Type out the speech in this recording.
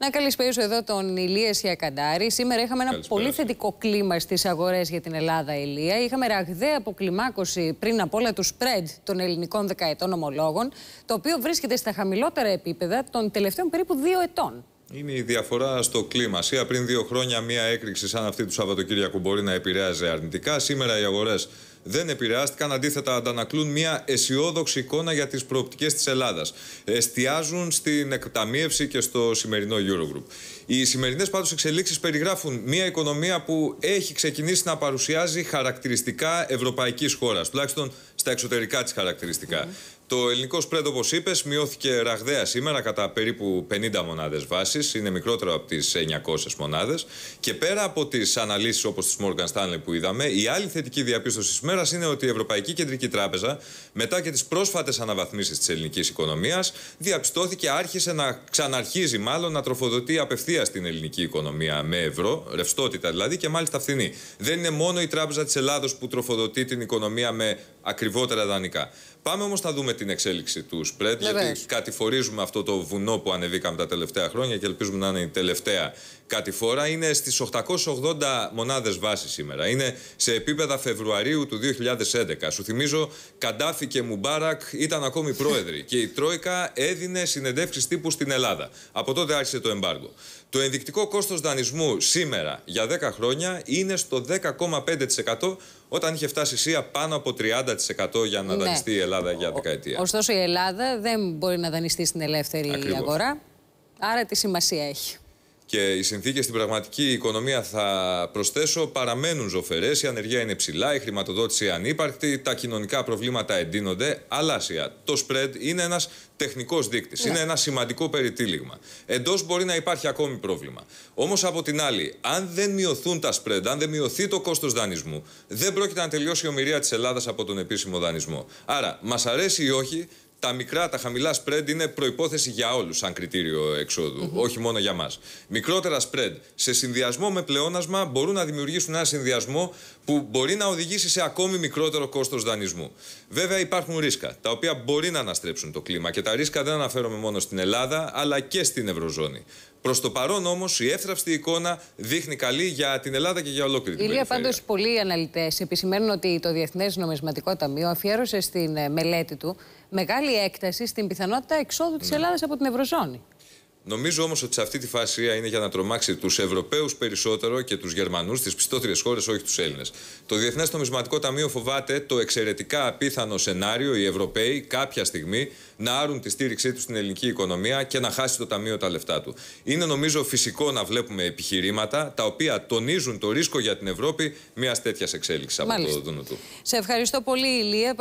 Να καλησπέρισω εδώ τον Ηλία Σιακαντάρη. Σήμερα είχαμε ένα πολύ θετικό κλίμα στις αγορές για την Ελλάδα, Ηλία. Είχαμε ραγδαία αποκλιμάκωση πριν από όλα του spread των ελληνικών δεκαετών ομολόγων, το οποίο βρίσκεται στα χαμηλότερα επίπεδα των τελευταίων περίπου δύο ετών. Είναι η διαφορά στο κλίμα. Σία πριν δύο χρόνια, μία έκρηξη σαν αυτή του Σαββατοκύριακου μπορεί να επηρέαζε αρνητικά. Σήμερα οι αγορές δεν επηρεάστηκαν, αντίθετα αντανακλούν μια αισιόδοξη εικόνα για τις προοπτικές της Ελλάδας. Εστιάζουν στην εκταμίευση και στο σημερινό Eurogroup. Οι σημερινές πάντως εξελίξεις περιγράφουν μια οικονομία που έχει ξεκινήσει να παρουσιάζει χαρακτηριστικά ευρωπαϊκής χώρας, τουλάχιστον στα εξωτερικά της χαρακτηριστικά. Το ελληνικό σπρέντ, όπως είπες, μειώθηκε ραγδαία σήμερα κατά περίπου 50 μονάδες βάσης. Είναι μικρότερο από τις 900 μονάδες. Και πέρα από τις αναλύσεις όπως της Morgan Stanley που είδαμε, η άλλη θετική διαπίστωση της μέρας είναι ότι η Ευρωπαϊκή Κεντρική Τράπεζα, μετά και τις πρόσφατες αναβαθμίσεις της ελληνικής οικονομίας, διαπιστώθηκε άρχισε να ξαναρχίζει μάλλον να τροφοδοτεί απευθεία την ελληνική οικονομία με ευρώ, ρευστότητα δηλαδή και μάλιστα φθηνή. Δεν είναι μόνο η Τράπεζα της Ελλάδος που τροφοδοτεί την οικονομία με ακριβότερα δανεικά. Πάμε όμως να δούμε την εξέλιξη του ΣΠΡΕΤ, γιατί κατηφορίζουμε αυτό το βουνό που ανεβήκαμε τα τελευταία χρόνια και ελπίζουμε να είναι η τελευταία κατηφόρα είναι στις 880 μονάδες βάσης σήμερα. Είναι σε επίπεδα Φεβρουαρίου του 2011. Σου θυμίζω, Καντάφη και Μουμπάρακ ήταν ακόμη πρόεδροι και η Τρόικα έδινε συνεντεύξεις τύπου στην Ελλάδα. Από τότε άρχισε το εμπάργο. Το ενδεικτικό κόστος δανεισμού σήμερα για 10 χρόνια είναι στο 10,5% όταν είχε φτάσει η ΣΥΑ πάνω από 30% για να ναι. δανειστεί η Ελλάδα για δεκαετία. Ωστόσο η Ελλάδα δεν μπορεί να δανειστεί στην ελεύθερη αγορά, άρα τι σημασία έχει και οι συνθήκες στην πραγματική οικονομία, θα προσθέσω, παραμένουν ζωφερές. Η ανεργία είναι ψηλά, η χρηματοδότηση ανύπαρκτη, τα κοινωνικά προβλήματα εντείνονται. σιά, Το spread είναι ένας τεχνικός δείκτης. Ναι. Είναι ένα σημαντικό περιτύλιγμα. Εντός μπορεί να υπάρχει ακόμη πρόβλημα. Όμως από την άλλη, αν δεν μειωθούν τα spread, αν δεν μειωθεί το κόστος δανεισμού, δεν πρόκειται να τελειώσει η ομοιρία της Ελλάδας από τον επίσημο δανεισμό. Άρα, μας αρέσει ή όχι, τα μικρά, τα χαμηλά spread είναι προϋπόθεση για όλους σαν κριτήριο όχι μόνο για μας. Μικρότερα spread σε συνδυασμό με πλεόνασμα μπορούν να δημιουργήσουν ένα συνδυασμό που μπορεί να οδηγήσει σε ακόμη μικρότερο κόστος δανεισμού. Βέβαια, υπάρχουν ρίσκα, τα οποία μπορεί να αναστρέψουν το κλίμα και τα ρίσκα δεν αναφέρομαι μόνο στην Ελλάδα, αλλά και στην Ευρωζώνη. Προς το παρόν όμως, η εύθραυστη εικόνα δείχνει καλή για την Ελλάδα και για ολόκληρη την Ελλάδα. Ηλία, πάντως, πολλοί αναλυτές επισημαίνουν ότι το Διεθνές Νομισματικό Ταμείο αφιέρωσε στην ε, μελέτη του μεγάλη έκταση στην πιθανότητα εξόδου της ναι. Ελλάδας από την Ευρωζώνη. Νομίζω όμως ότι σε αυτή τη φάση είναι για να τρομάξει τους Ευρωπαίους περισσότερο και τους Γερμανούς, τις πιστότερες χώρες, όχι τους Έλληνες. Το Διεθνές Νομισματικό Ταμείο φοβάται το εξαιρετικά απίθανο σενάριο οι Ευρωπαίοι κάποια στιγμή να άρουν τη στήριξή τους στην ελληνική οικονομία και να χάσει το Ταμείο τα λεφτά του. Είναι νομίζω φυσικό να βλέπουμε επιχειρήματα τα οποία τονίζουν το ρίσκο για την Ευρώπη μιας τέτοιας εξέλιξης από το δούνο του. Σε ευχαριστώ πολύ, Ηλία.